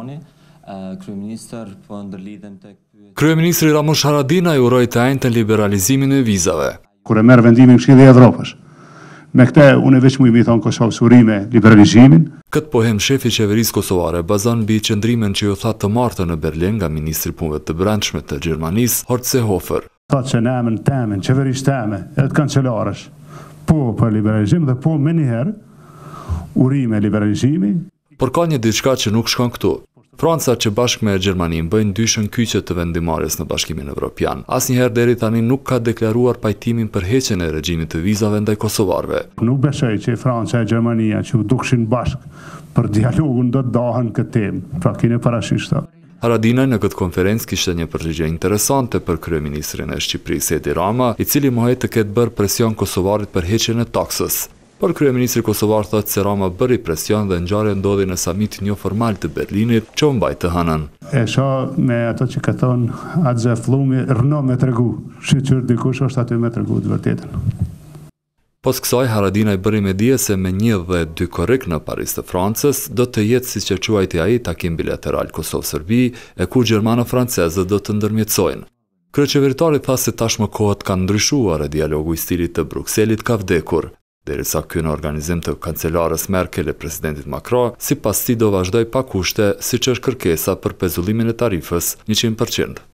Kroni, Kryeministër për po ndërlidhem të... Kryeministri Ramush Haradina ju rojtë ajnë të liberalizimin e vizave. Kure merë vendimin këshidhe e Evropës, me këte unë e veçmu i mi thonë Kosovë surime liberalizimin. Këtë pohem shefi qeverisë Kosovare bazan bi qëndrimen që ju tha të martë në Berlin nga Ministri Punve të Branqme të Gjermanis, Hort Sehofer. Tha që në emën temin, qeveris teme, edhe të kancelarës, po për po liberalizim dhe po me njëherë, urime liberalizimi. Por ka një diçka që nuk shkon këtu, Franca që bashkë me Gjermanin bëjnë dyshën kyqet të vendimarjes në bashkimin evropian. Asnjëherë deri tani nuk ka deklaruar pajtimin për heqjen e regjimit të vizave ndaj kosovarëve. Nuk besoj që Franca e Gjermania që u dukshin bashkë për dialogun do të dahën këtë temë. Pra kine parashishtë. Haradinaj në këtë konferencë kishtë një përgjigje interesante për Kryeministrin e Shqipëri, Sedi Rama, i cili mohet të ketë bërë presion Kosovarit për heqen e taksës por kryeministri Kosovar thot se Rama bëri presion dhe ngjarja ndodhi në samit një formal të Berlinit që u të hanën. E shoh me ato që ka atë zë Flumi rëno me tregu, qërë dikush është aty me tregu të vërtetën. Pas po kësaj, Haradina i bëri me dje se me një dhe dy korek në Paris të Francës, do të jetë si që quajti aji takim bilateral Kosovë-Sërbi, e ku Gjermano-Francezë do të ndërmjetsojnë. Kreqeveritari tha se tashmë kohët kanë ndryshuar e dialogu i stilit të Bruxellit ka vdekur, derisa kënë organizim të kancelarës Merkel e presidentit Makro, si pas ti do vazhdoj pa kushte si që është kërkesa për pezullimin e tarifës 100%.